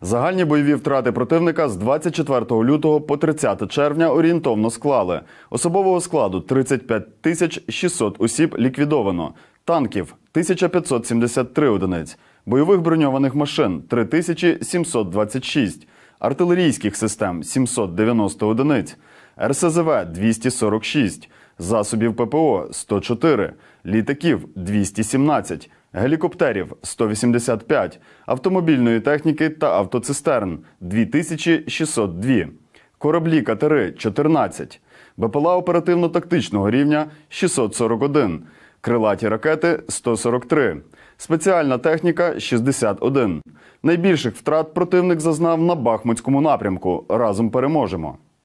Загальні бойові втрати противника з 24 лютого по 30 червня орієнтовно склали. Особового складу 35 тисяч 600 осіб ліквідовано, танків 1573 одиниць, бойових броньованих машин 3726, артилерійських систем 790 одиниць, РСЗВ 246, засобів ППО 104, літаків 217, гелікоптерів 185, автомобільної техніки та автоцистерн 2602, кораблі катери 14, БПЛА оперативно-тактичного рівня 641, крилаті ракети 143, спеціальна техніка 61. Найбільших втрат противник зазнав на Бахмутському напрямку. Разом переможемо.